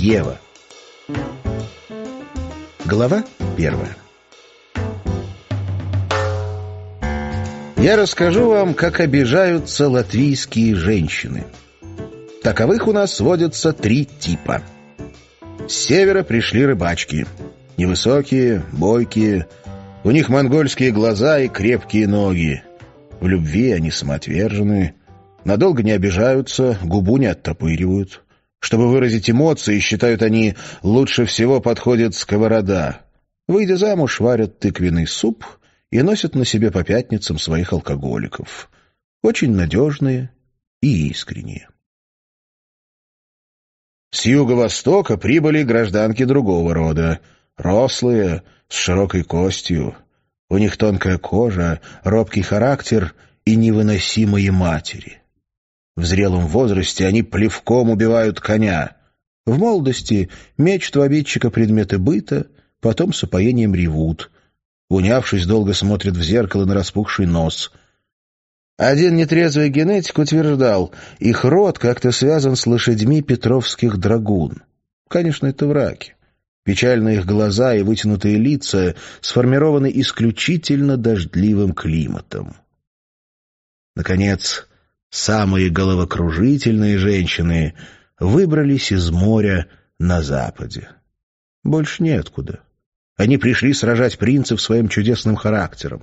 Ева. Глава первая. Я расскажу вам, как обижаются латвийские женщины. Таковых у нас водятся три типа. С севера пришли рыбачки. Невысокие, бойкие. У них монгольские глаза и крепкие ноги. В любви они самоотвержены. Надолго не обижаются, губу не оттопыривают. Чтобы выразить эмоции, считают они, лучше всего подходит сковорода. Выйдя замуж, варят тыквенный суп и носят на себе по пятницам своих алкоголиков. Очень надежные и искренние. С юго-востока прибыли гражданки другого рода, рослые, с широкой костью. У них тонкая кожа, робкий характер и невыносимые матери. В зрелом возрасте они плевком убивают коня. В молодости мечт у обидчика предметы быта, потом с упоением ревут. Унявшись, долго смотрят в зеркало на распухший нос — один нетрезвый генетик утверждал, их род как-то связан с лошадьми петровских драгун. Конечно, это враки. Печальные их глаза и вытянутые лица сформированы исключительно дождливым климатом. Наконец, самые головокружительные женщины выбрались из моря на западе. Больше неоткуда. Они пришли сражать принца своим чудесным характером.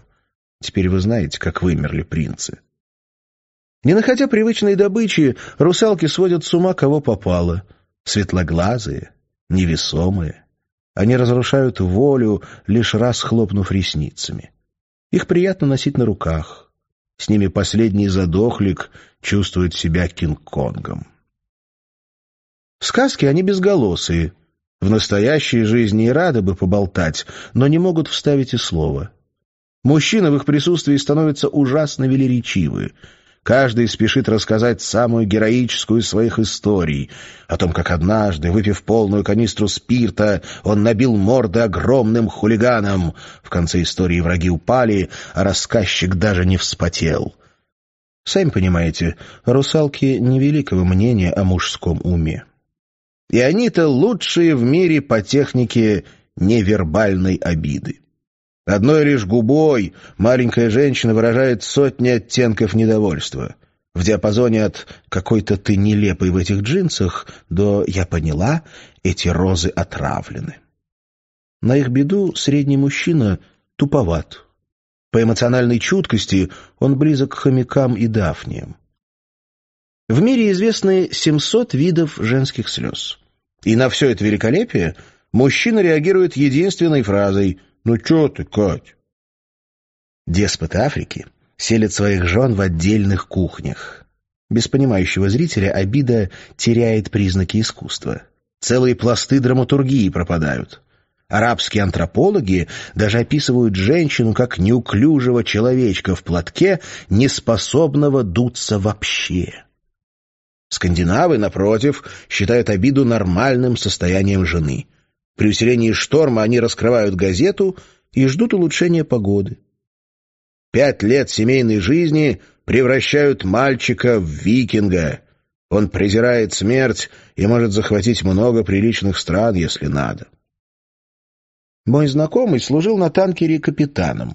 Теперь вы знаете, как вымерли принцы. Не находя привычной добычи, русалки сводят с ума кого попало. Светлоглазые, невесомые. Они разрушают волю, лишь раз хлопнув ресницами. Их приятно носить на руках. С ними последний задохлик чувствует себя Кинг-Конгом. В сказке они безголосые. В настоящей жизни и рады бы поболтать, но не могут вставить и слова. Мужчины в их присутствии становятся ужасно велеречивы. Каждый спешит рассказать самую героическую из своих историй. О том, как однажды, выпив полную канистру спирта, он набил морды огромным хулиганом. В конце истории враги упали, а рассказчик даже не вспотел. Сами понимаете, русалки невеликого мнения о мужском уме. И они-то лучшие в мире по технике невербальной обиды. Одной лишь губой маленькая женщина выражает сотни оттенков недовольства. В диапазоне от «какой-то ты нелепый в этих джинсах» до «я поняла, эти розы отравлены». На их беду средний мужчина туповат. По эмоциональной чуткости он близок к хомякам и дафниям. В мире известны 700 видов женских слез. И на все это великолепие мужчина реагирует единственной фразой – «Ну чё ты, Кать?» Деспоты Африки селят своих жен в отдельных кухнях. Без понимающего зрителя обида теряет признаки искусства. Целые пласты драматургии пропадают. Арабские антропологи даже описывают женщину как неуклюжего человечка в платке, не способного дуться вообще. Скандинавы, напротив, считают обиду нормальным состоянием жены — при усилении шторма они раскрывают газету и ждут улучшения погоды. Пять лет семейной жизни превращают мальчика в викинга. Он презирает смерть и может захватить много приличных стран, если надо. Мой знакомый служил на танкере капитаном.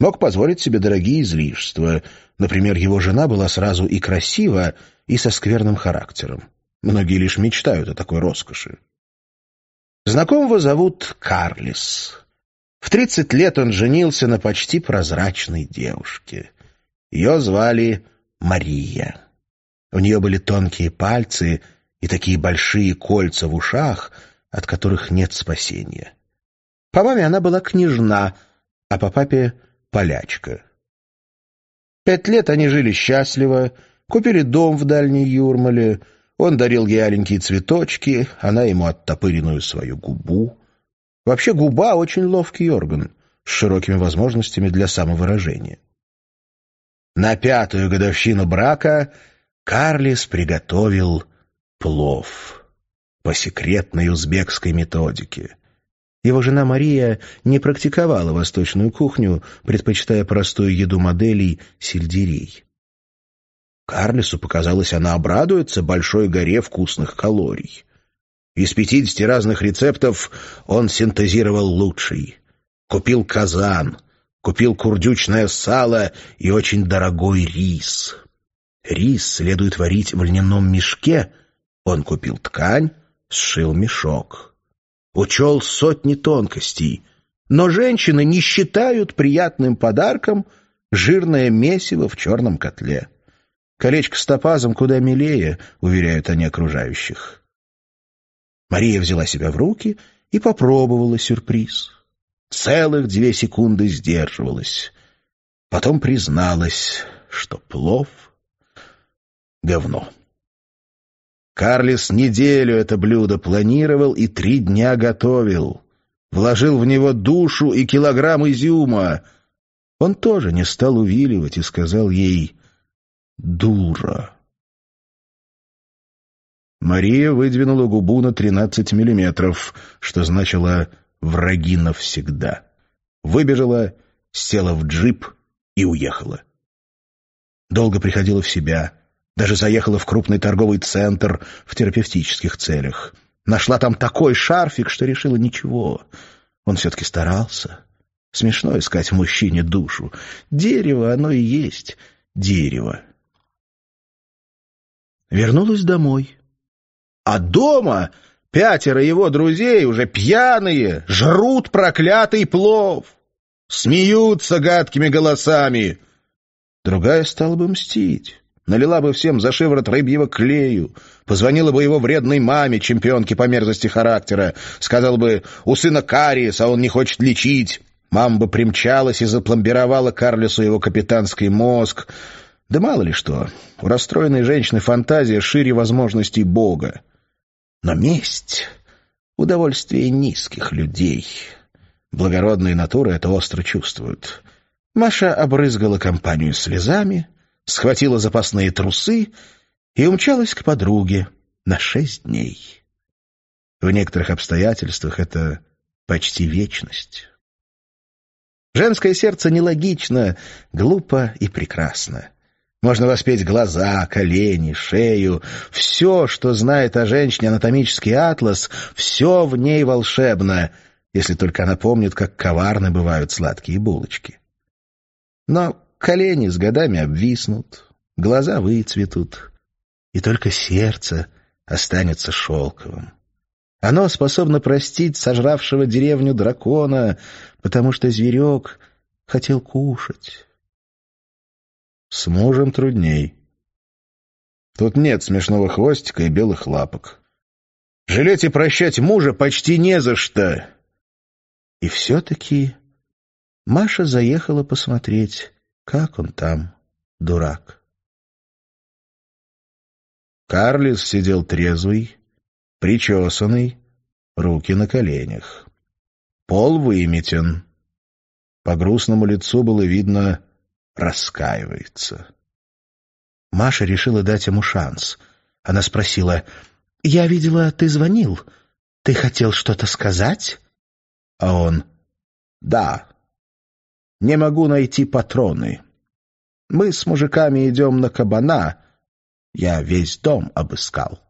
Мог позволить себе дорогие излишества. Например, его жена была сразу и красива, и со скверным характером. Многие лишь мечтают о такой роскоши. Знакомого зовут Карлис. В тридцать лет он женился на почти прозрачной девушке. Ее звали Мария. У нее были тонкие пальцы и такие большие кольца в ушах, от которых нет спасения. По маме она была княжна, а по папе — полячка. Пять лет они жили счастливо, купили дом в Дальней Юрмале — он дарил ей аленькие цветочки, она ему оттопыренную свою губу. Вообще губа — очень ловкий орган с широкими возможностями для самовыражения. На пятую годовщину брака Карлис приготовил плов по секретной узбекской методике. Его жена Мария не практиковала восточную кухню, предпочитая простую еду моделей сельдерей. Карлису показалось, она обрадуется большой горе вкусных калорий. Из пятидесяти разных рецептов он синтезировал лучший. Купил казан, купил курдючное сало и очень дорогой рис. Рис следует варить в льняном мешке. Он купил ткань, сшил мешок. Учел сотни тонкостей. Но женщины не считают приятным подарком жирное месиво в черном котле. Колечко с топазом куда милее, уверяют они окружающих. Мария взяла себя в руки и попробовала сюрприз. Целых две секунды сдерживалась. Потом призналась, что плов — говно. Карлис неделю это блюдо планировал и три дня готовил. Вложил в него душу и килограмм изюма. Он тоже не стал увиливать и сказал ей — дура. Мария выдвинула губу на 13 миллиметров, что значило «враги навсегда». Выбежала, села в джип и уехала. Долго приходила в себя, даже заехала в крупный торговый центр в терапевтических целях. Нашла там такой шарфик, что решила ничего. Он все-таки старался. Смешно искать мужчине душу. Дерево оно и есть дерево. Вернулась домой. А дома пятеро его друзей, уже пьяные, жрут проклятый плов. Смеются гадкими голосами. Другая стала бы мстить. Налила бы всем за шиворот рыбьего клею, позвонила бы его вредной маме, чемпионке по мерзости характера, сказала бы «У сына кариес, а он не хочет лечить». Мама бы примчалась и запломбировала Карлису его капитанский мозг. Да мало ли что, у расстроенной женщины фантазия шире возможностей Бога. Но месть — удовольствие низких людей. Благородные натуры это остро чувствуют. Маша обрызгала компанию слезами, схватила запасные трусы и умчалась к подруге на шесть дней. В некоторых обстоятельствах это почти вечность. Женское сердце нелогично, глупо и прекрасно. Можно воспеть глаза, колени, шею. Все, что знает о женщине анатомический атлас, все в ней волшебно, если только она помнит, как коварны бывают сладкие булочки. Но колени с годами обвиснут, глаза выцветут, и только сердце останется шелковым. Оно способно простить сожравшего деревню дракона, потому что зверек хотел кушать. С мужем трудней. Тут нет смешного хвостика и белых лапок. Жалеть и прощать мужа почти не за что. И все-таки Маша заехала посмотреть, как он там, дурак. Карлис сидел трезвый, причесанный, руки на коленях. Пол выметен. По грустному лицу было видно, раскаивается. Маша решила дать ему шанс. Она спросила, «Я видела, ты звонил. Ты хотел что-то сказать?» А он, «Да, не могу найти патроны. Мы с мужиками идем на кабана. Я весь дом обыскал».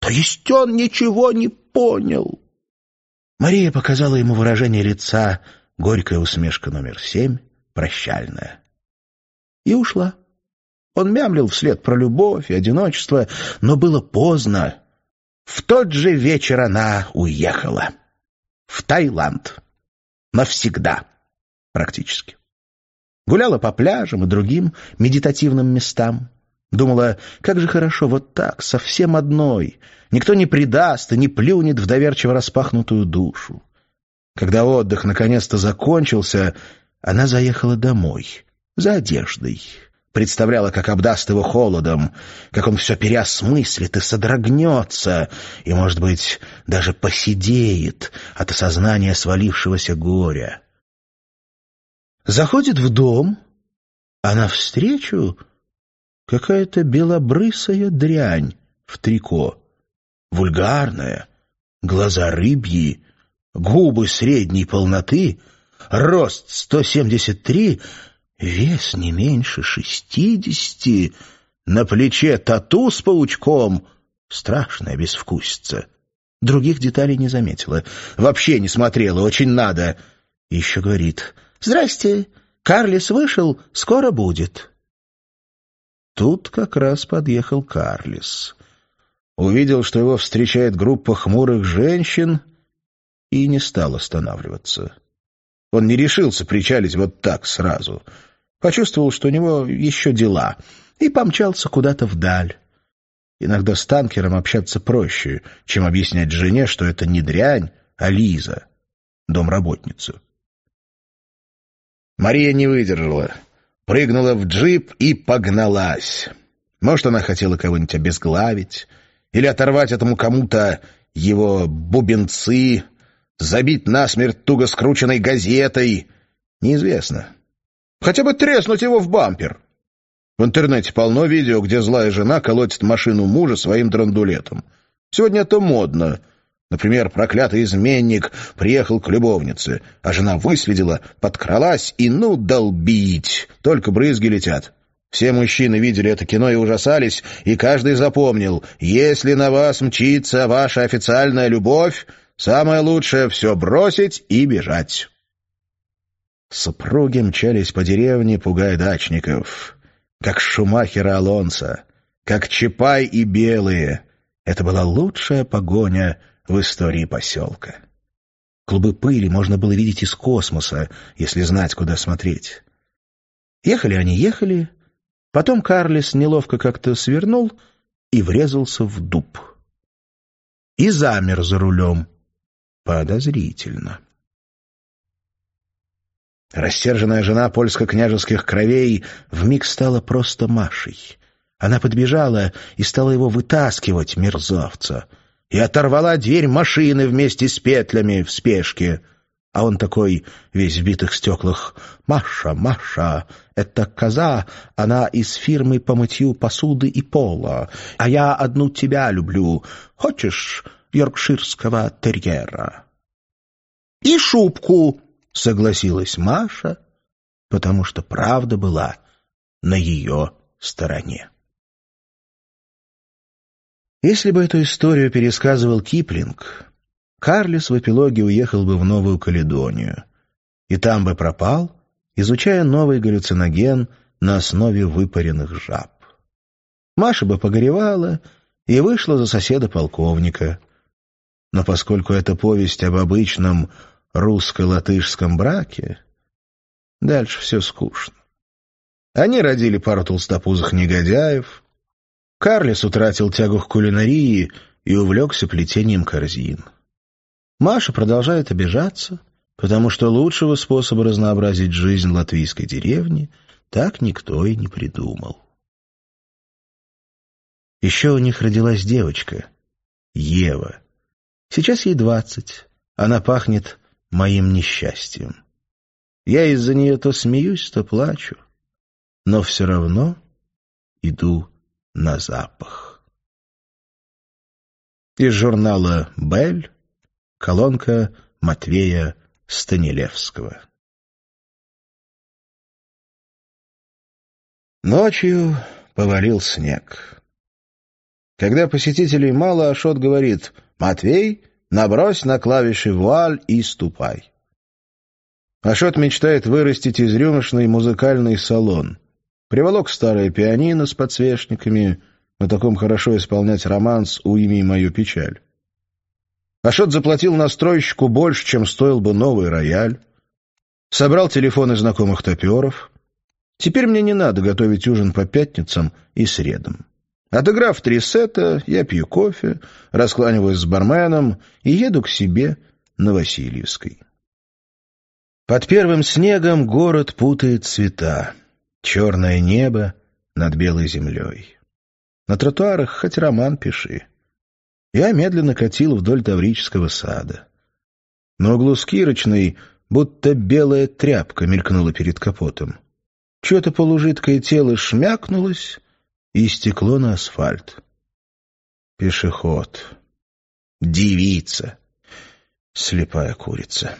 «То есть он ничего не понял?» Мария показала ему выражение лица «Горькая усмешка номер семь», прощальная. И ушла. Он мямлил вслед про любовь и одиночество, но было поздно. В тот же вечер она уехала. В Таиланд. Навсегда. Практически. Гуляла по пляжам и другим медитативным местам. Думала, как же хорошо вот так, совсем одной. Никто не предаст и не плюнет в доверчиво распахнутую душу. Когда отдых наконец-то закончился, она заехала домой, за одеждой. Представляла, как обдаст его холодом, как он все переосмыслит и содрогнется, и, может быть, даже посидеет от осознания свалившегося горя. Заходит в дом, а навстречу какая-то белобрысая дрянь в трико, вульгарная, глаза рыбьи, губы средней полноты — рост 173, вес не меньше 60, на плече тату с паучком. Страшная безвкусица. Других деталей не заметила. Вообще не смотрела, очень надо. Еще говорит. «Здрасте, Карлис вышел, скоро будет». Тут как раз подъехал Карлис. Увидел, что его встречает группа хмурых женщин, и не стал останавливаться. Он не решился причалить вот так сразу. Почувствовал, что у него еще дела, и помчался куда-то вдаль. Иногда с танкером общаться проще, чем объяснять жене, что это не дрянь, а Лиза, домработница. Мария не выдержала. Прыгнула в джип и погналась. Может, она хотела кого-нибудь обезглавить или оторвать этому кому-то его бубенцы — забить насмерть туго скрученной газетой. Неизвестно. Хотя бы треснуть его в бампер. В интернете полно видео, где злая жена колотит машину мужа своим драндулетом. Сегодня это модно. Например, проклятый изменник приехал к любовнице, а жена выследила, подкралась и ну долбить. Только брызги летят. Все мужчины видели это кино и ужасались, и каждый запомнил, если на вас мчится ваша официальная любовь, Самое лучшее — все бросить и бежать. Супруги мчались по деревне, пугая дачников. Как Шумахера Алонса, как Чапай и Белые. Это была лучшая погоня в истории поселка. Клубы пыли можно было видеть из космоса, если знать, куда смотреть. Ехали они, ехали. Потом Карлис неловко как-то свернул и врезался в дуб. И замер за рулем подозрительно. Рассерженная жена польско-княжеских кровей вмиг стала просто Машей. Она подбежала и стала его вытаскивать, мерзавца, и оторвала дверь машины вместе с петлями в спешке. А он такой, весь в битых стеклах, «Маша, Маша, это коза, она из фирмы по мытью посуды и пола, а я одну тебя люблю. Хочешь, йоркширского терьера. «И шубку!» — согласилась Маша, потому что правда была на ее стороне. Если бы эту историю пересказывал Киплинг, Карлис в эпилоге уехал бы в Новую Каледонию, и там бы пропал, изучая новый галлюциноген на основе выпаренных жаб. Маша бы погоревала и вышла за соседа полковника. Но поскольку это повесть об обычном русско-латышском браке, дальше все скучно. Они родили пару толстопузых негодяев. Карлис утратил тягу к кулинарии и увлекся плетением корзин. Маша продолжает обижаться, потому что лучшего способа разнообразить жизнь латвийской деревни так никто и не придумал. Еще у них родилась девочка — Ева. Сейчас ей двадцать. Она пахнет моим несчастьем. Я из-за нее то смеюсь, то плачу, но все равно иду на запах. Из журнала «Бель» колонка Матвея Станилевского. Ночью повалил снег. Когда посетителей мало, Ашот говорит — «Матвей, набрось на клавиши вуаль и ступай». Ашот мечтает вырастить из рюмочной музыкальный салон. Приволок старое пианино с подсвечниками, на таком хорошо исполнять романс «Уйми мою печаль». Ашот заплатил настройщику больше, чем стоил бы новый рояль. Собрал телефоны знакомых топеров. Теперь мне не надо готовить ужин по пятницам и средам. Отыграв три сета, я пью кофе, раскланиваюсь с барменом и еду к себе на Васильевской. Под первым снегом город путает цвета. Черное небо над белой землей. На тротуарах хоть роман пиши. Я медленно катил вдоль Таврического сада. На углу Скирочной будто белая тряпка мелькнула перед капотом. Чье-то полужидкое тело шмякнулось, и стекло на асфальт. Пешеход. Девица. Слепая курица.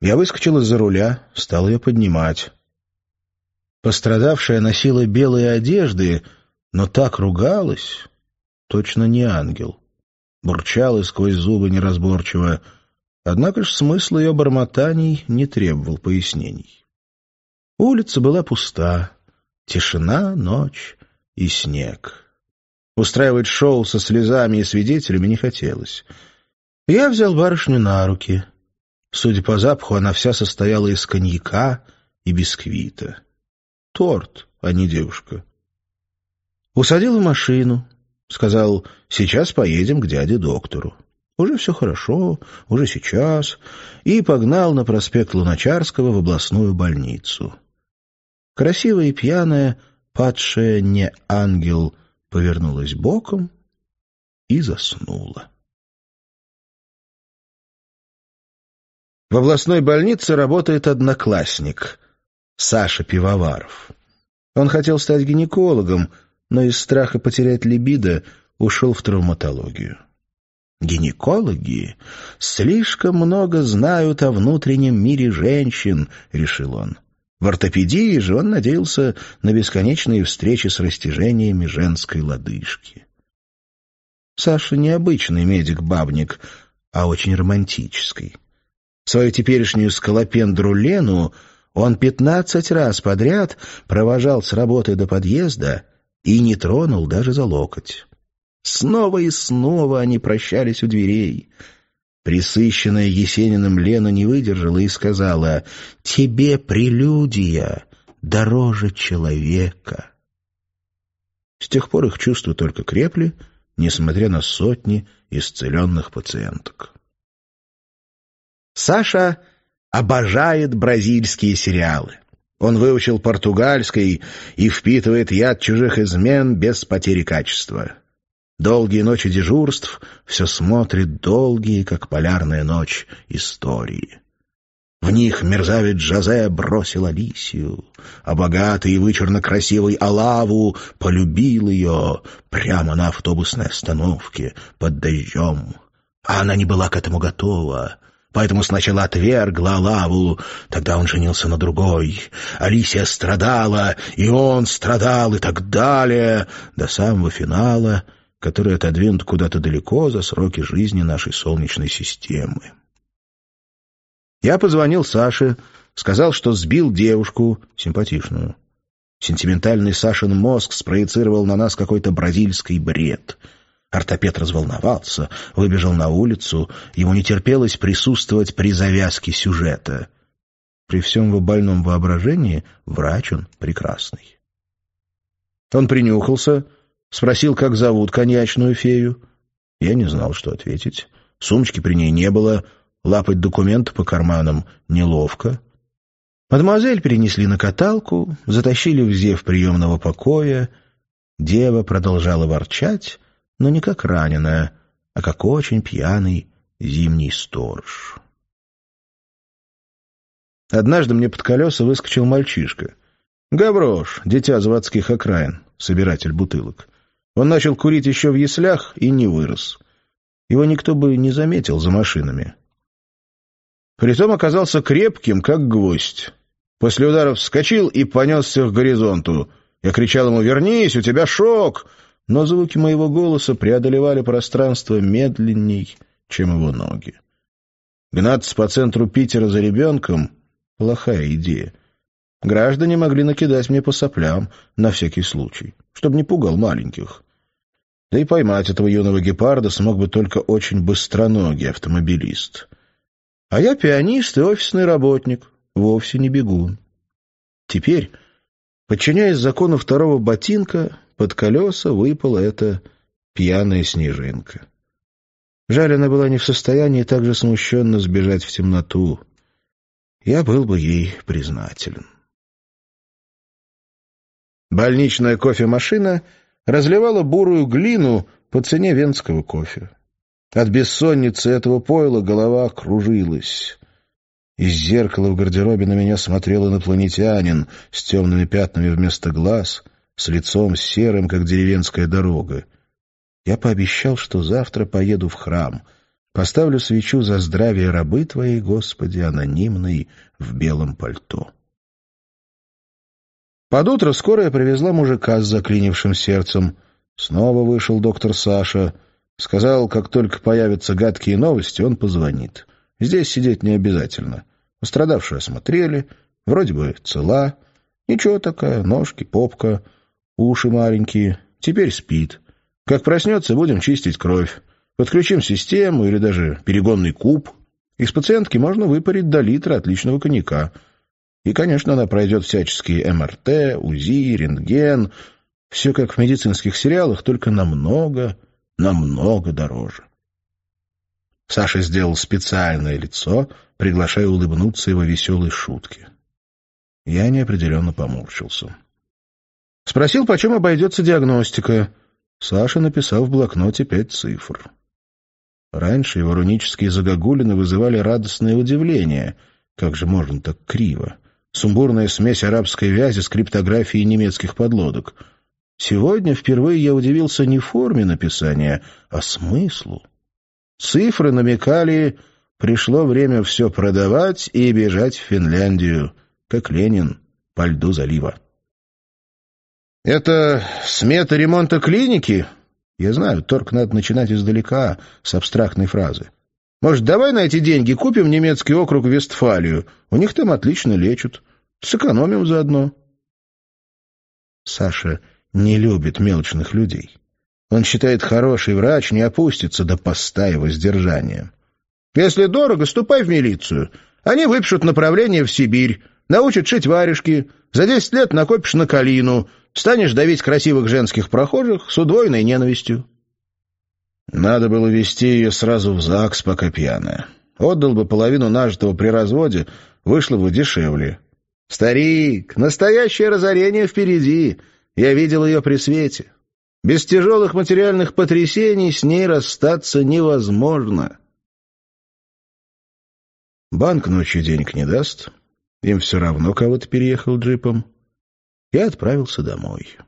Я выскочил из-за руля, стал ее поднимать. Пострадавшая носила белые одежды, но так ругалась, точно не ангел. Бурчала сквозь зубы неразборчиво, однако ж смысл ее бормотаний не требовал пояснений. Улица была пуста, тишина, ночь и снег. Устраивать шоу со слезами и свидетелями не хотелось. Я взял барышню на руки. Судя по запаху, она вся состояла из коньяка и бисквита. Торт, а не девушка. Усадил в машину. Сказал, сейчас поедем к дяде-доктору. Уже все хорошо, уже сейчас. И погнал на проспект Луначарского в областную больницу. Красивая и пьяная, Падшая не ангел повернулась боком и заснула. В областной больнице работает одноклассник Саша Пивоваров. Он хотел стать гинекологом, но из страха потерять либидо ушел в травматологию. «Гинекологи слишком много знают о внутреннем мире женщин», — решил он. В ортопедии же он надеялся на бесконечные встречи с растяжениями женской лодыжки. Саша не обычный медик-бабник, а очень романтический. Свою теперешнюю скалопендру Лену он пятнадцать раз подряд провожал с работы до подъезда и не тронул даже за локоть. Снова и снова они прощались у дверей — Присыщенная Есениным Лена не выдержала и сказала, «Тебе прелюдия дороже человека». С тех пор их чувства только крепли, несмотря на сотни исцеленных пациенток. Саша обожает бразильские сериалы. Он выучил португальский и впитывает яд чужих измен без потери качества. Долгие ночи дежурств все смотрит долгие, как полярная ночь, истории. В них мерзавец Джозе бросил Алисию, а богатый и вычурно красивый Алаву полюбил ее прямо на автобусной остановке под дождем. А она не была к этому готова, поэтому сначала отвергла Алаву, тогда он женился на другой. Алисия страдала, и он страдал, и так далее, до самого финала — который отодвинут куда-то далеко за сроки жизни нашей Солнечной системы. Я позвонил Саше, сказал, что сбил девушку, симпатичную. Сентиментальный Сашин мозг спроецировал на нас какой-то бразильский бред. Ортопед разволновался, выбежал на улицу, ему не терпелось присутствовать при завязке сюжета. При всем его больном воображении врач он прекрасный. Он принюхался — Спросил, как зовут коньячную фею. Я не знал, что ответить. Сумочки при ней не было, лапать документы по карманам неловко. Мадемуазель перенесли на каталку, затащили в зев приемного покоя. Дева продолжала ворчать, но не как раненая, а как очень пьяный зимний сторож. Однажды мне под колеса выскочил мальчишка. Гаврош, дитя заводских окраин, собиратель бутылок. Он начал курить еще в яслях и не вырос. Его никто бы не заметил за машинами. Притом оказался крепким, как гвоздь. После ударов вскочил и понесся к горизонту. Я кричал ему «Вернись, у тебя шок!» Но звуки моего голоса преодолевали пространство медленней, чем его ноги. Гнаться по центру Питера за ребенком — плохая идея. Граждане могли накидать мне по соплям, на всякий случай, чтобы не пугал маленьких. Да и поймать этого юного гепарда смог бы только очень быстроногий автомобилист. А я пианист и офисный работник, вовсе не бегун. Теперь, подчиняясь закону второго ботинка, под колеса выпала эта пьяная снежинка. Жаль, она была не в состоянии так же смущенно сбежать в темноту. Я был бы ей признателен. Больничная кофемашина — разливала бурую глину по цене венского кофе. От бессонницы этого пойла голова кружилась. Из зеркала в гардеробе на меня смотрел инопланетянин с темными пятнами вместо глаз, с лицом серым, как деревенская дорога. Я пообещал, что завтра поеду в храм, поставлю свечу за здравие рабы Твоей, Господи, анонимной в белом пальто. Под утро скорая привезла мужика с заклинившим сердцем. Снова вышел доктор Саша. Сказал, как только появятся гадкие новости, он позвонит. Здесь сидеть не обязательно. Пострадавшую осмотрели, вроде бы цела. Ничего такая, ножки, попка, уши маленькие. Теперь спит. Как проснется, будем чистить кровь. Подключим систему или даже перегонный куб. Из пациентки можно выпарить до литра отличного коньяка — и, конечно, она пройдет всяческие МРТ, УЗИ, рентген. Все как в медицинских сериалах, только намного, намного дороже. Саша сделал специальное лицо, приглашая улыбнуться его веселой шутке. Я неопределенно поморщился. Спросил, почем обойдется диагностика. Саша написал в блокноте пять цифр. Раньше его рунические загогулины вызывали радостное удивление. Как же можно так криво? сумбурная смесь арабской вязи с криптографией немецких подлодок. Сегодня впервые я удивился не форме написания, а смыслу. Цифры намекали «пришло время все продавать и бежать в Финляндию, как Ленин по льду залива». «Это смета ремонта клиники?» Я знаю, торг надо начинать издалека, с абстрактной фразы. Может, давай на эти деньги купим немецкий округ Вестфалию? У них там отлично лечат. Сэкономим заодно. Саша не любит мелочных людей. Он считает, хороший врач не опустится до поста его сдержания. «Если дорого, ступай в милицию. Они выпишут направление в Сибирь, научат шить варежки, за десять лет накопишь на калину, станешь давить красивых женских прохожих с удвоенной ненавистью». Надо было вести ее сразу в ЗАГС, пока пьяная. Отдал бы половину нажитого при разводе, вышло бы дешевле. «Старик, настоящее разорение впереди. Я видел ее при свете. Без тяжелых материальных потрясений с ней расстаться невозможно». Банк ночью денег не даст. Им все равно кого-то переехал джипом. Я отправился домой.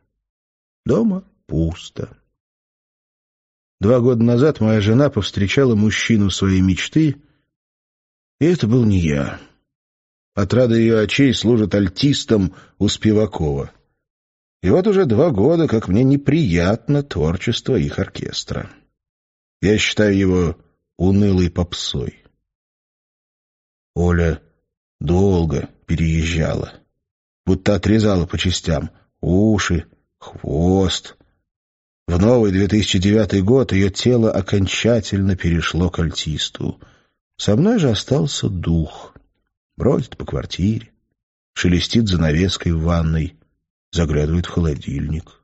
Дома пусто. Два года назад моя жена повстречала мужчину своей мечты, и это был не я. Отрада ее очей служит альтистом у Спивакова. И вот уже два года, как мне неприятно творчество их оркестра. Я считаю его унылой попсой. Оля долго переезжала, будто отрезала по частям уши, хвост. В новый 2009 год ее тело окончательно перешло к альтисту. Со мной же остался дух — бродит по квартире, шелестит занавеской в ванной, заглядывает в холодильник.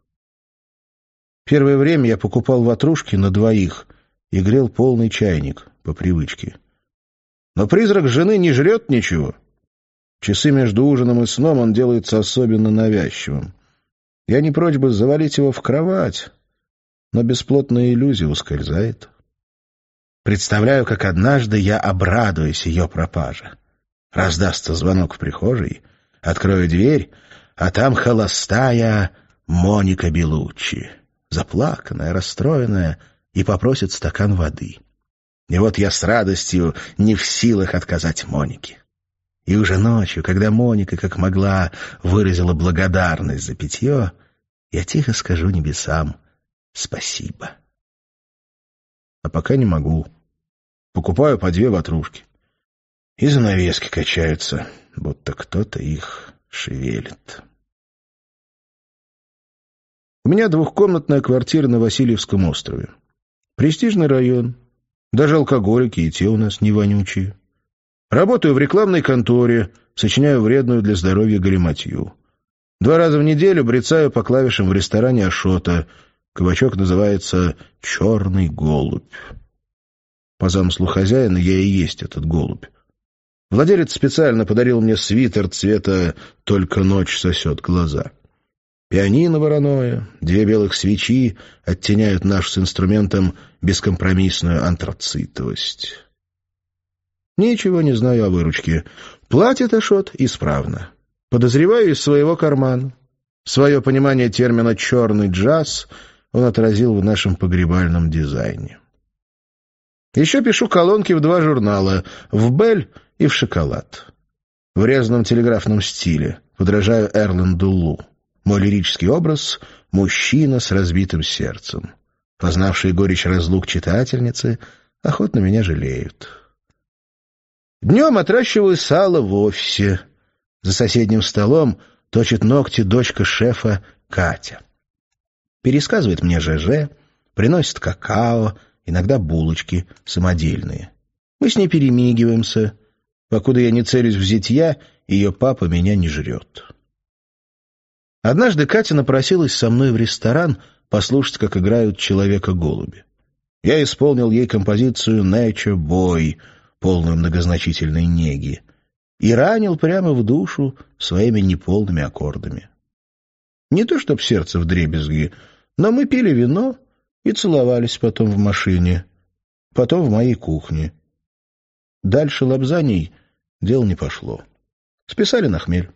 Первое время я покупал ватрушки на двоих и грел полный чайник по привычке. Но призрак жены не жрет ничего. Часы между ужином и сном он делается особенно навязчивым. Я не прочь бы завалить его в кровать, но бесплотная иллюзия ускользает. Представляю, как однажды я обрадуюсь ее пропаже. Раздастся звонок в прихожей, открою дверь, а там холостая Моника Белуччи, заплаканная, расстроенная, и попросит стакан воды. И вот я с радостью не в силах отказать Монике. И уже ночью, когда Моника, как могла, выразила благодарность за питье, я тихо скажу небесам спасибо. А пока не могу. Покупаю по две ватрушки и занавески качаются, будто кто-то их шевелит. У меня двухкомнатная квартира на Васильевском острове. Престижный район. Даже алкоголики и те у нас не вонючие. Работаю в рекламной конторе, сочиняю вредную для здоровья галиматью. Два раза в неделю брецаю по клавишам в ресторане «Ашота». Кабачок называется «Черный голубь». По замыслу хозяина я и есть этот голубь. Владелец специально подарил мне свитер цвета «Только ночь сосет глаза». Пианино вороное, две белых свечи оттеняют наш с инструментом бескомпромиссную антрацитовость. Ничего не знаю о выручке. Платит Ашот исправно. Подозреваю из своего кармана. Свое понимание термина «черный джаз» он отразил в нашем погребальном дизайне. Еще пишу колонки в два журнала — в «Бель» и в шоколад. В резном телеграфном стиле, подражаю Эрленду Лу. Мой лирический образ — мужчина с разбитым сердцем. познавший горечь разлук читательницы охотно меня жалеют. Днем отращиваю сало в офисе. За соседним столом точит ногти дочка шефа Катя. Пересказывает мне ЖЖ, приносит какао, иногда булочки самодельные. Мы с ней перемигиваемся — Покуда я не целюсь в зятья, ее папа меня не жрет. Однажды Катя напросилась со мной в ресторан послушать, как играют «Человека-голуби». Я исполнил ей композицию «Нэчо Бой», полную многозначительной неги, и ранил прямо в душу своими неполными аккордами. Не то чтоб сердце вдребезги, но мы пили вино и целовались потом в машине, потом в моей кухне. Дальше лапзаний дел не пошло. Списали на хмель.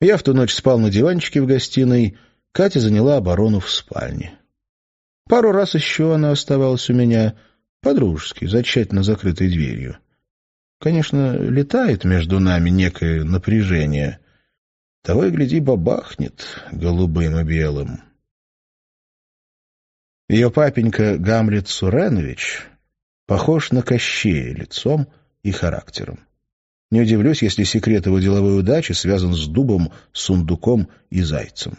Я в ту ночь спал на диванчике в гостиной, Катя заняла оборону в спальне. Пару раз еще она оставалась у меня по-дружески, за тщательно закрытой дверью. Конечно, летает между нами некое напряжение. Того и гляди, бабахнет голубым и белым. Ее папенька Гамлет Суренович похож на Кощея лицом — и характером. Не удивлюсь, если секрет его деловой удачи связан с дубом, сундуком и зайцем.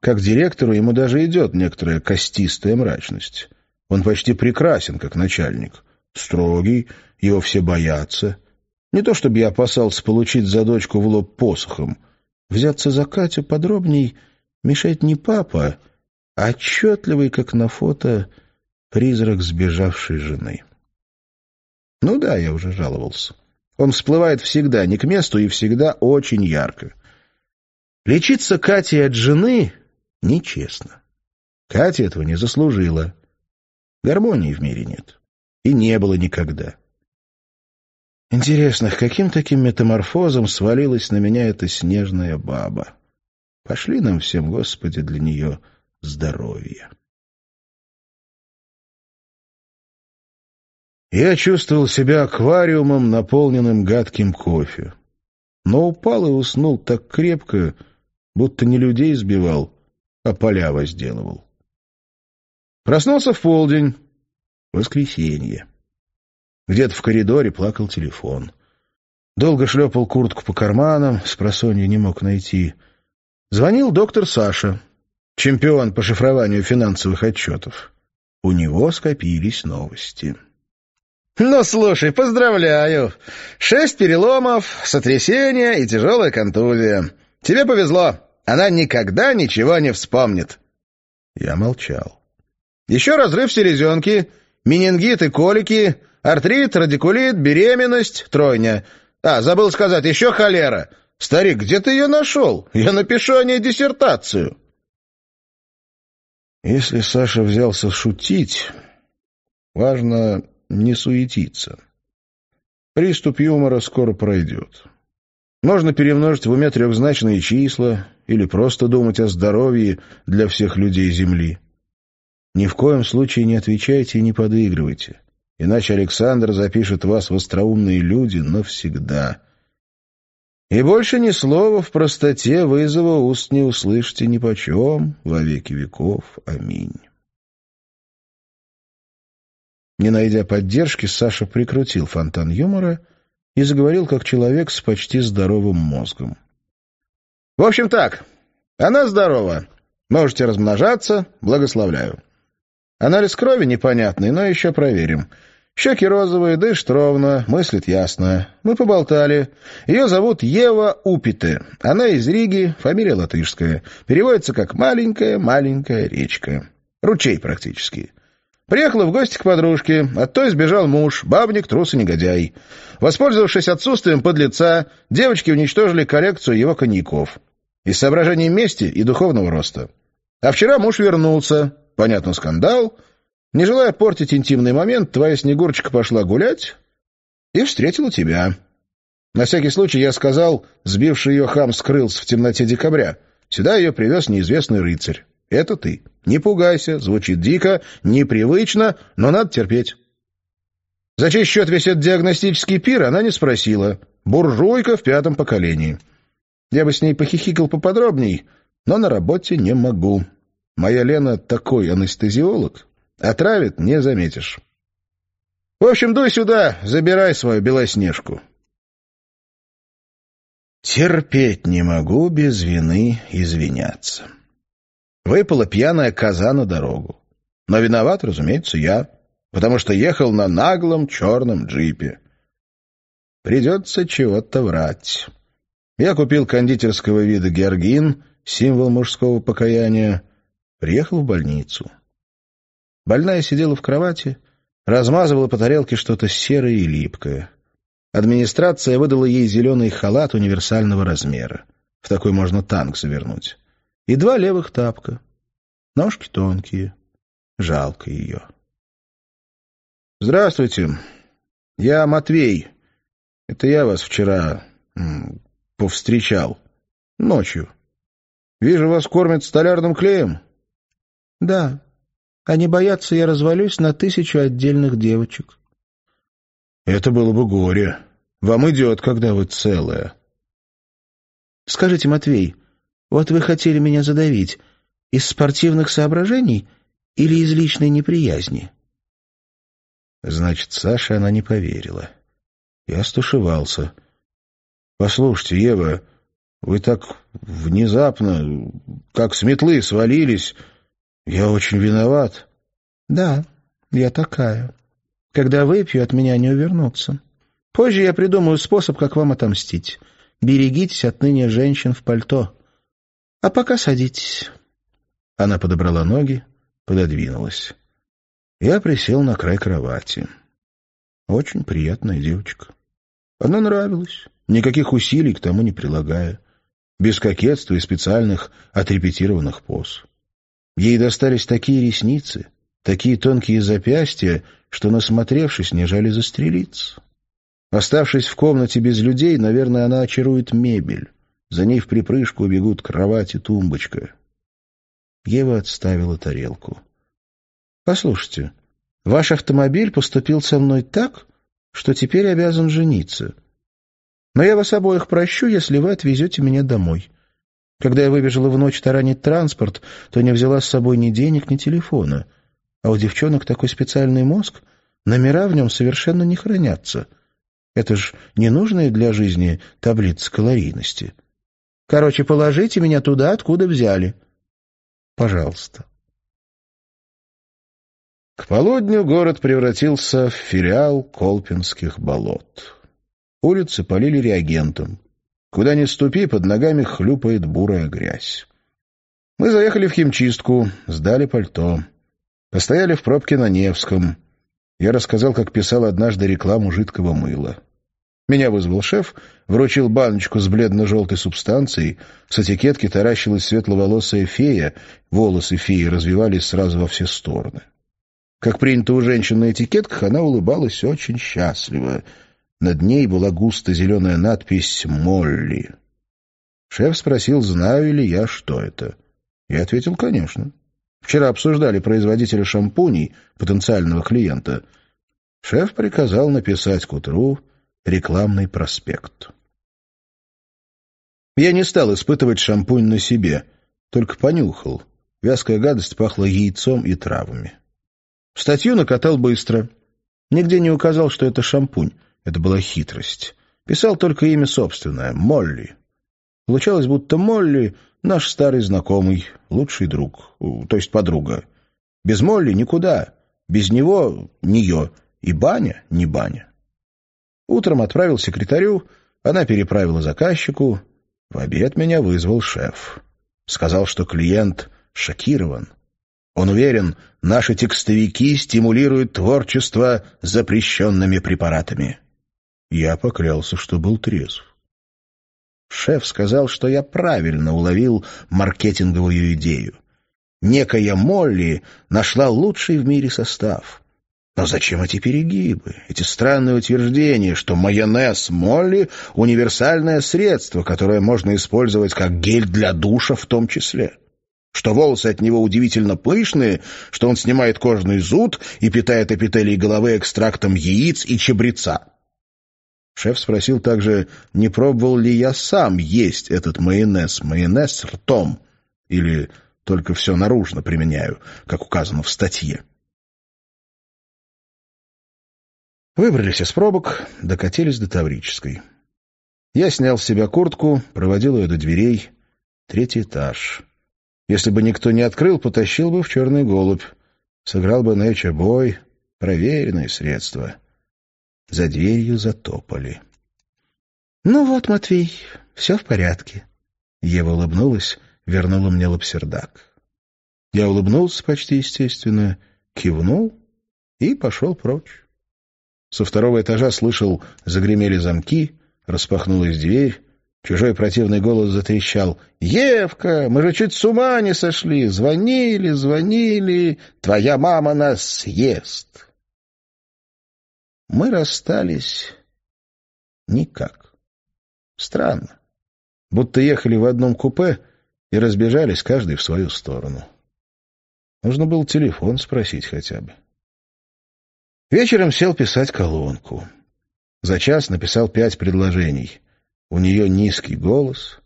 Как директору ему даже идет некоторая костистая мрачность. Он почти прекрасен, как начальник. Строгий, его все боятся. Не то чтобы я опасался получить за дочку в лоб посохом. Взяться за Катю подробней мешает не папа, а отчетливый, как на фото, призрак сбежавшей жены». Ну да, я уже жаловался. Он всплывает всегда не к месту и всегда очень ярко. Лечиться Кате от жены нечестно. Катя этого не заслужила. Гармонии в мире нет. И не было никогда. Интересно, каким таким метаморфозом свалилась на меня эта снежная баба? Пошли нам всем, Господи, для нее здоровья. Я чувствовал себя аквариумом, наполненным гадким кофе. Но упал и уснул так крепко, будто не людей сбивал, а поля возделывал. Проснулся в полдень. Воскресенье. Где-то в коридоре плакал телефон. Долго шлепал куртку по карманам, спросонья не мог найти. Звонил доктор Саша, чемпион по шифрованию финансовых отчетов. У него скопились новости. Ну, слушай, поздравляю. Шесть переломов, сотрясение и тяжелая контузия. Тебе повезло. Она никогда ничего не вспомнит. Я молчал. Еще разрыв селезенки, менингит и колики, артрит, радикулит, беременность, тройня. А, забыл сказать, еще холера. Старик, где ты ее нашел? Я напишу о ней диссертацию. Если Саша взялся шутить, важно не суетиться. Приступ юмора скоро пройдет. Можно перемножить в уме трехзначные числа или просто думать о здоровье для всех людей Земли. Ни в коем случае не отвечайте и не подыгрывайте, иначе Александр запишет вас в остроумные люди навсегда. И больше ни слова в простоте вызова уст не услышите нипочем во веки веков. Аминь. Не найдя поддержки, Саша прикрутил фонтан юмора и заговорил как человек с почти здоровым мозгом. «В общем так, она здорова. Можете размножаться, благословляю. Анализ крови непонятный, но еще проверим. Щеки розовые, дышит ровно, мыслит ясно. Мы поболтали. Ее зовут Ева Упите. Она из Риги, фамилия латышская. Переводится как «маленькая-маленькая речка». Ручей практически. Приехала в гости к подружке, от той сбежал муж, бабник, трус и негодяй. Воспользовавшись отсутствием подлеца, девочки уничтожили коррекцию его коньяков. и соображений мести и духовного роста. А вчера муж вернулся. Понятно, скандал. Не желая портить интимный момент, твоя Снегурочка пошла гулять и встретила тебя. На всякий случай я сказал, сбивший ее хам скрылся в темноте декабря. Сюда ее привез неизвестный рыцарь. Это ты. Не пугайся, звучит дико, непривычно, но надо терпеть. За чей счет висит диагностический пир, она не спросила. Буржуйка в пятом поколении. Я бы с ней похихикал поподробней, но на работе не могу. Моя Лена такой анестезиолог. Отравит, а не заметишь. В общем, дуй сюда, забирай свою белоснежку. Терпеть не могу без вины извиняться. Выпала пьяная коза на дорогу. Но виноват, разумеется, я, потому что ехал на наглом черном джипе. Придется чего-то врать. Я купил кондитерского вида георгин, символ мужского покаяния, приехал в больницу. Больная сидела в кровати, размазывала по тарелке что-то серое и липкое. Администрация выдала ей зеленый халат универсального размера. В такой можно танк завернуть и два левых тапка. Ножки тонкие. Жалко ее. «Здравствуйте. Я Матвей. Это я вас вчера повстречал. Ночью. Вижу, вас кормят столярным клеем». «Да. Они боятся, я развалюсь на тысячу отдельных девочек». «Это было бы горе. Вам идет, когда вы целая». «Скажите, Матвей, вот вы хотели меня задавить. Из спортивных соображений или из личной неприязни?» Значит, Саша, она не поверила. Я стушевался. «Послушайте, Ева, вы так внезапно, как с метлы свалились. Я очень виноват». «Да, я такая. Когда выпью, от меня не увернуться. Позже я придумаю способ, как вам отомстить. Берегитесь отныне женщин в пальто». А пока садитесь». Она подобрала ноги, пододвинулась. Я присел на край кровати. Очень приятная девочка. Она нравилась, никаких усилий к тому не прилагая, без кокетства и специальных отрепетированных поз. Ей достались такие ресницы, такие тонкие запястья, что, насмотревшись, не жали застрелиться. Оставшись в комнате без людей, наверное, она очарует мебель. За ней в припрыжку бегут кровать и тумбочка. Ева отставила тарелку. — Послушайте, ваш автомобиль поступил со мной так, что теперь обязан жениться. Но я вас обоих прощу, если вы отвезете меня домой. Когда я выбежала в ночь таранить транспорт, то не взяла с собой ни денег, ни телефона. А у девчонок такой специальный мозг, номера в нем совершенно не хранятся. Это ж ненужные для жизни таблицы калорийности. — Короче, положите меня туда, откуда взяли. Пожалуйста. К полудню город превратился в филиал Колпинских болот. Улицы полили реагентом. Куда ни ступи, под ногами хлюпает бурая грязь. Мы заехали в химчистку, сдали пальто. Постояли в пробке на Невском. Я рассказал, как писал однажды рекламу жидкого мыла. Меня вызвал шеф, вручил баночку с бледно-желтой субстанцией, с этикетки таращилась светловолосая фея, волосы феи развивались сразу во все стороны. Как принято у женщин на этикетках, она улыбалась очень счастливо. Над ней была густо зеленая надпись «Молли». Шеф спросил, знаю ли я, что это. Я ответил, конечно. Вчера обсуждали производителя шампуней, потенциального клиента. Шеф приказал написать к утру Рекламный проспект. Я не стал испытывать шампунь на себе, только понюхал. Вязкая гадость пахла яйцом и травами. Статью накатал быстро. Нигде не указал, что это шампунь. Это была хитрость. Писал только имя собственное — Молли. Получалось, будто Молли — наш старый знакомый, лучший друг, то есть подруга. Без Молли никуда, без него — нее, и баня — не баня. Утром отправил секретарю, она переправила заказчику. В обед меня вызвал шеф. Сказал, что клиент шокирован. Он уверен, наши текстовики стимулируют творчество запрещенными препаратами. Я поклялся, что был трезв. Шеф сказал, что я правильно уловил маркетинговую идею. Некая Молли нашла лучший в мире состав. Но «А зачем эти перегибы, эти странные утверждения, что майонез Молли — универсальное средство, которое можно использовать как гель для душа в том числе? Что волосы от него удивительно пышные, что он снимает кожный зуд и питает эпителий головы экстрактом яиц и чабреца? Шеф спросил также, не пробовал ли я сам есть этот майонез, майонез ртом, или только все наружно применяю, как указано в статье. Выбрались из пробок, докатились до Таврической. Я снял с себя куртку, проводил ее до дверей. Третий этаж. Если бы никто не открыл, потащил бы в черный голубь. Сыграл бы Нэча бой. проверенные средства. За дверью затопали. — Ну вот, Матвей, все в порядке. Ева улыбнулась, вернула мне лапсердак. Я улыбнулся почти естественно, кивнул и пошел прочь. Со второго этажа слышал, загремели замки, распахнулась дверь. Чужой противный голос затрещал. «Евка, мы же чуть с ума не сошли! Звонили, звонили! Твоя мама нас съест!» Мы расстались никак. Странно. Будто ехали в одном купе и разбежались каждый в свою сторону. Нужно было телефон спросить хотя бы. Вечером сел писать колонку. За час написал пять предложений. У нее низкий голос,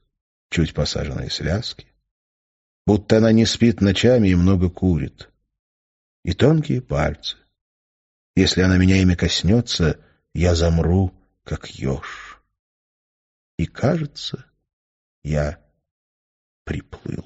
чуть посаженные связки. Будто она не спит ночами и много курит. И тонкие пальцы. Если она меня ими коснется, я замру, как еж. И кажется, я приплыл.